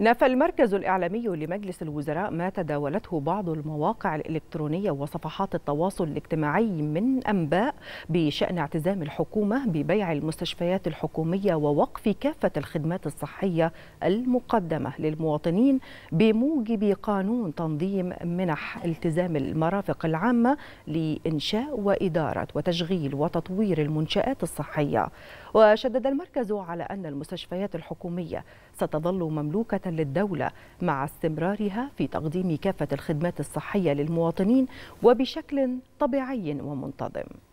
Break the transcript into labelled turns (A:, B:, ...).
A: نفى المركز الإعلامي لمجلس الوزراء ما تداولته بعض المواقع الإلكترونية وصفحات التواصل الاجتماعي من أنباء بشأن اعتزام الحكومة ببيع المستشفيات الحكومية ووقف كافة الخدمات الصحية المقدمة للمواطنين بموجب قانون تنظيم منح التزام المرافق العامة لإنشاء وإدارة وتشغيل وتطوير المنشآت الصحية وشدد المركز على أن المستشفيات الحكومية ستظل مملوكة للدولة مع استمرارها في تقديم كافة الخدمات الصحية للمواطنين وبشكل طبيعي ومنتظم